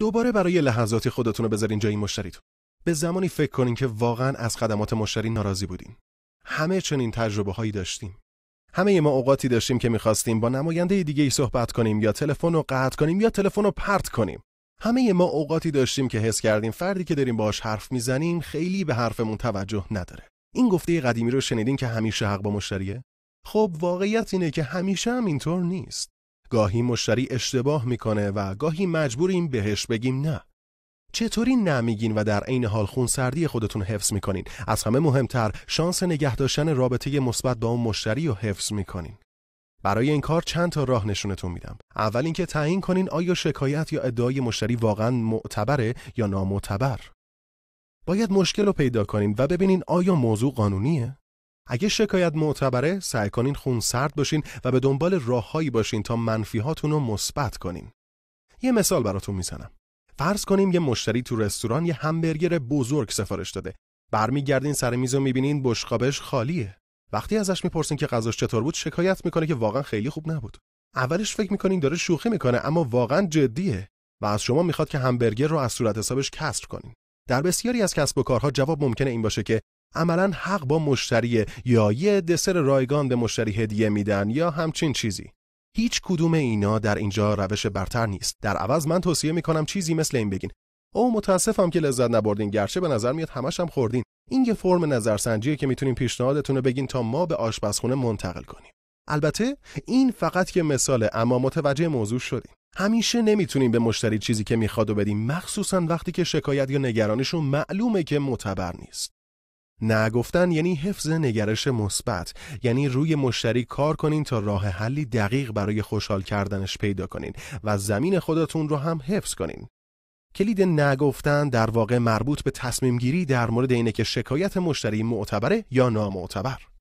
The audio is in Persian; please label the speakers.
Speaker 1: دوباره برای لحظاتی خودتون رو بذارین جای مشتریتون به زمانی فکر کنین که واقعا از خدمات مشتری ناراضی بودین همه چنین تجربه هایی داشتیم همه ما اوقاتی داشتیم که میخواستیم با نماینده دیگه ای صحبت کنیم یا تلفن رو قطع کنیم یا تلفن رو پرت کنیم همه ما اوقاتی داشتیم که حس کردیم فردی که داریم باش حرف میزنیم خیلی به حرفمون توجه نداره این گفته قدیمی رو شنیدین که همیشه حق با مشتریه خب واقعیت اینه که همیشه هم اینطور نیست گاهی مشتری اشتباه میکنه و گاهی مجبوریم بهش بگیم نه. چطوری نمیگین و در عین حال خونسردی خودتون حفظ میکنین؟ از همه مهمتر شانس نگه داشتن رابطه مثبت با اون مشتری رو حفظ میکنین. برای این کار چند تا راه نشونتون میدم. اول اینکه تعیین کنین آیا شکایت یا ادعای مشتری واقعا معتبره یا نامعتبر. باید مشکل رو پیدا کنین و ببینین آیا موضوع قانونیه؟ اگه شکایت معتبره سعی کنین خون سرد باشین و به دنبال راههایی باشین تا منفی رو مثبت کنین. یه مثال براتون میزنم. فرض کنیم یه مشتری تو رستوران یه همبرگر بزرگ سفارش داده. برمیگردین سر میز و میبینین بشقابش خالیه. وقتی ازش میپرسین که غذاش چطور بود شکایت میکنه که واقعا خیلی خوب نبود. اولش فکر میکنین داره شوخی میکنه اما واقعا جدیه و از شما میخواد که همبرگر رو از صورت حسابش کسر کنین. در بسیاری از کسب و کارها جواب ممکنه این باشه که عملا حق با مشتریه یا یه دسر رایگان به مشتری هدیه میدن یا همچین چیزی هیچ کدوم اینا در اینجا روش برتر نیست در عوض من توصیه میکنم چیزی مثل این بگین او متاسفم که لذت نبردین گرچه به نظر میاد همش هم خوردین این یه فرم نظرسنجیه که میتونیم پیشنهادتون بگین تا ما به آشپزخونه منتقل کنیم البته این فقط یه مثاله اما متوجه موضوع شدیم همیشه نمیتونیم به مشتری چیزی که میخواد و بدیم مخصوصا وقتی که شکایت یا نگرانیشون معلومه که معتبر نیست نگفتن یعنی حفظ نگرش مثبت یعنی روی مشتری کار کنین تا راه حلی دقیق برای خوشحال کردنش پیدا کنین و زمین خودتون رو هم حفظ کنین کلید نگفتن در واقع مربوط به تصمیم گیری در مورد اینه که شکایت مشتری معتبره یا نامعتبر